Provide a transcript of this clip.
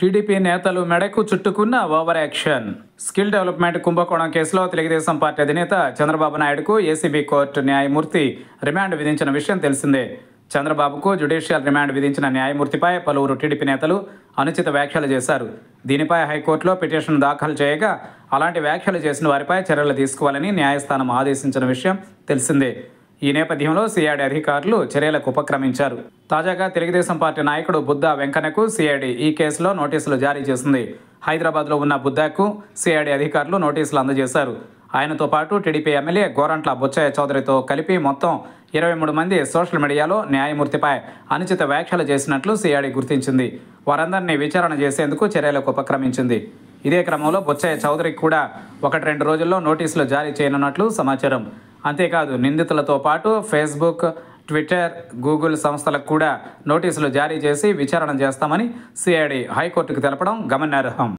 TDP నేతలు మెడకు చుట్టుకున్న ఓవర్ యాక్షన్ స్కిల్ డెవలప్మెంట్ కుంభకోణం కేసులో తెలుగుదేశం పార్టీ అధినేత చంద్రబాబు నాయుడుకు ఏసీబీ కోర్టు న్యాయమూర్తి రిమాండ్ విధించిన విషయం తెలిసిందే చంద్రబాబుకు జ్యుడిషియల్ రిమాండ్ విధించిన న్యాయమూర్తిపై పలువురు టీడీపీ నేతలు అనుచిత వ్యాఖ్యలు చేశారు దీనిపై హైకోర్టులో పిటిషన్ దాఖలు చేయగా అలాంటి వ్యాఖ్యలు చేసిన వారిపై చర్యలు తీసుకోవాలని న్యాయస్థానం ఆదేశించిన విషయం తెలిసిందే ఈ నేపథ్యంలో సిఐడి అధికారులు చర్యలకు ఉపక్రమించారు తాజాగా తెలుగుదేశం పార్టీ నాయకుడు బుద్దా వెంకన్నకు సిఐడి ఈ కేసులో నోటీసులు జారీ చేసింది హైదరాబాద్లో ఉన్న బుద్దాకు సిఐడి అధికారులు నోటీసులు అందజేశారు ఆయనతో పాటు టీడీపీ ఎమ్మెల్యే గోరంట్ల బొచ్చయ్య చౌదరితో కలిపి మొత్తం ఇరవై మూడు మంది సోషల్ మీడియాలో న్యాయమూర్తిపై అనుచిత వ్యాఖ్యలు చేసినట్లు సిఐడి గుర్తించింది వారందరినీ విచారణ చేసేందుకు చర్యలకు ఉపక్రమించింది ఇదే క్రమంలో బొచ్చయ్య చౌదరికి కూడా ఒకటి రెండు రోజుల్లో నోటీసులు జారీ చేయనున్నట్లు సమాచారం అంతేకాదు నిందితులతో పాటు ఫేస్బుక్ ట్విట్టర్ గూగుల్ సంస్థలకు కూడా నోటీసులు జారీ చేసి విచారణ చేస్తామని సిఐడి హైకోర్టుకు తెలపడం గమనార్హం